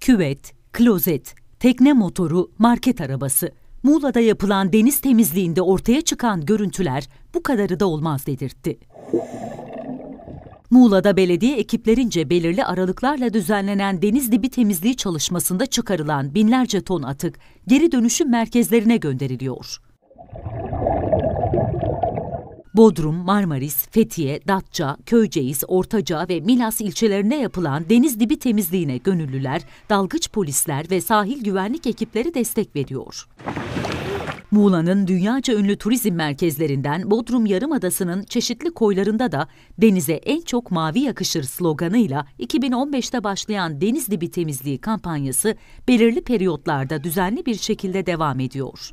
küvet, klozet, tekne motoru, market arabası. Muğla'da yapılan deniz temizliğinde ortaya çıkan görüntüler bu kadarı da olmaz dedirtti. Muğla'da belediye ekiplerince belirli aralıklarla düzenlenen deniz dibi temizliği çalışmasında çıkarılan binlerce ton atık geri dönüşüm merkezlerine gönderiliyor. Bodrum, Marmaris, Fethiye, Datça, Köyceğiz, Ortaca ve Milas ilçelerine yapılan deniz dibi temizliğine gönüllüler, dalgıç polisler ve sahil güvenlik ekipleri destek veriyor. Muğla'nın dünyaca ünlü turizm merkezlerinden Bodrum Yarımadası'nın çeşitli koylarında da denize en çok mavi yakışır sloganıyla 2015'te başlayan deniz dibi temizliği kampanyası belirli periyotlarda düzenli bir şekilde devam ediyor.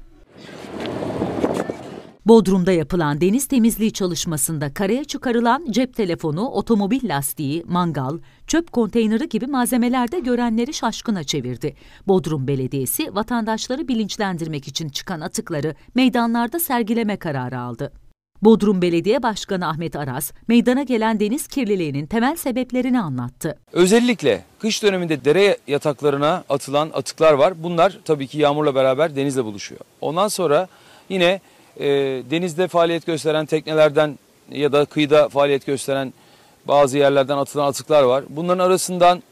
Bodrum'da yapılan deniz temizliği çalışmasında karaya çıkarılan cep telefonu, otomobil lastiği, mangal, çöp konteyneri gibi malzemelerde görenleri şaşkına çevirdi. Bodrum Belediyesi vatandaşları bilinçlendirmek için çıkan atıkları meydanlarda sergileme kararı aldı. Bodrum Belediye Başkanı Ahmet Aras, meydana gelen deniz kirliliğinin temel sebeplerini anlattı. Özellikle kış döneminde dere yataklarına atılan atıklar var. Bunlar tabii ki yağmurla beraber denizle buluşuyor. Ondan sonra yine e, denizde faaliyet gösteren teknelerden ya da kıyıda faaliyet gösteren bazı yerlerden atılan atıklar var. Bunların arasından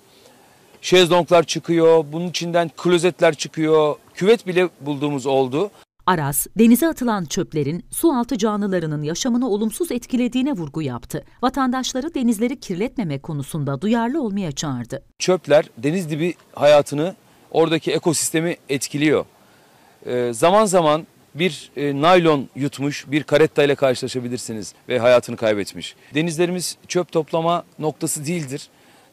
şezlonglar çıkıyor, bunun içinden klozetler çıkıyor, küvet bile bulduğumuz oldu. Aras, denize atılan çöplerin su altı canlılarının yaşamını olumsuz etkilediğine vurgu yaptı. Vatandaşları denizleri kirletmemek konusunda duyarlı olmaya çağırdı. Çöpler deniz dibi hayatını, oradaki ekosistemi etkiliyor. Ee, zaman zaman bir e, naylon yutmuş bir karetta ile karşılaşabilirsiniz ve hayatını kaybetmiş. Denizlerimiz çöp toplama noktası değildir.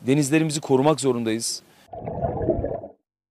Denizlerimizi korumak zorundayız.